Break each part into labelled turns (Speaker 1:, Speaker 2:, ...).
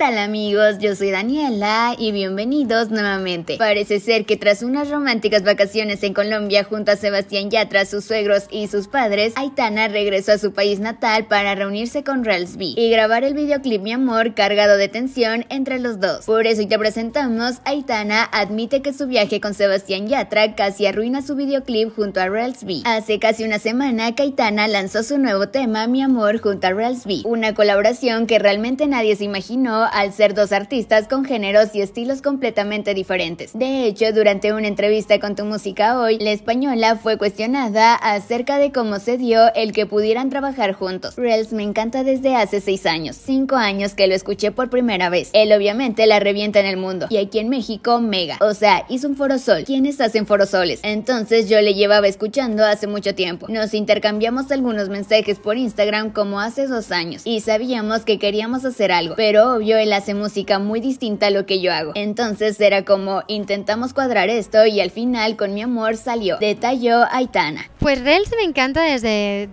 Speaker 1: tal amigos? Yo soy Daniela y bienvenidos nuevamente. Parece ser que tras unas románticas vacaciones en Colombia junto a Sebastián Yatra, sus suegros y sus padres, Aitana regresó a su país natal para reunirse con Relsby y grabar el videoclip Mi Amor cargado de tensión entre los dos. Por eso ya presentamos, Aitana admite que su viaje con Sebastián Yatra casi arruina su videoclip junto a Relsby. Hace casi una semana que Aitana lanzó su nuevo tema Mi Amor junto a Relsby, una colaboración que realmente nadie se imaginó al ser dos artistas con géneros y estilos completamente diferentes. De hecho, durante una entrevista con Tu Música Hoy, la española fue cuestionada acerca de cómo se dio el que pudieran trabajar juntos. Reels me encanta desde hace seis años, cinco años que lo escuché por primera vez. Él obviamente la revienta en el mundo y aquí en México mega. O sea, hizo un forosol. ¿Quiénes hacen forosoles? Entonces yo le llevaba escuchando hace mucho tiempo. Nos intercambiamos algunos mensajes por Instagram como hace dos años y sabíamos que queríamos hacer algo, pero obvio él hace música muy distinta a lo que yo hago. Entonces era como intentamos cuadrar esto y al final con mi amor salió, detalló
Speaker 2: Aitana. Pues se me encanta desde...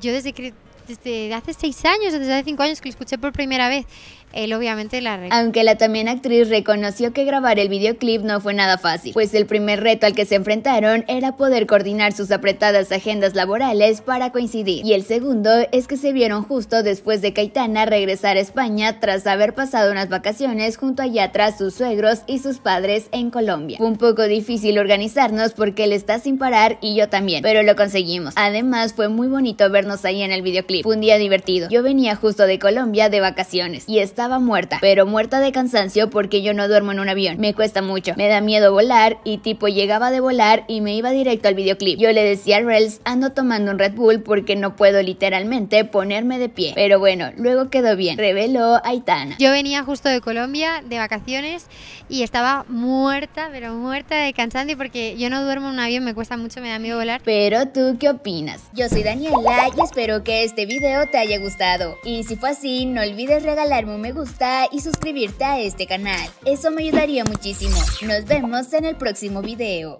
Speaker 2: Yo desde que desde hace seis años, desde hace cinco años que lo escuché por primera vez. Él obviamente la Aunque
Speaker 1: la también actriz reconoció que grabar el videoclip no fue nada fácil, pues el primer reto al que se enfrentaron era poder coordinar sus apretadas agendas laborales para coincidir. Y el segundo es que se vieron justo después de Caitana regresar a España tras haber pasado unas vacaciones junto a Yatra, sus suegros y sus padres en Colombia. Fue un poco difícil organizarnos porque él está sin parar y yo también, pero lo conseguimos. Además fue muy bonito vernos ahí en el videoclip fue un día divertido. Yo venía justo de Colombia de vacaciones y estaba muerta, pero muerta de cansancio porque yo no duermo en un avión. Me cuesta mucho. Me da miedo volar y tipo llegaba de volar y me iba directo al videoclip. Yo le decía a Rels, ando tomando un Red Bull porque no puedo literalmente ponerme de
Speaker 2: pie. Pero bueno, luego quedó bien. Reveló Aitana. Yo venía justo de Colombia de vacaciones y estaba muerta, pero muerta de cansancio porque yo no duermo en un avión, me cuesta mucho, me da miedo volar. Pero tú, ¿qué opinas? Yo soy Daniela y espero que este este video te haya
Speaker 1: gustado. Y si fue así, no olvides regalarme un me gusta y suscribirte a este canal. Eso me ayudaría muchísimo. Nos vemos en el próximo video.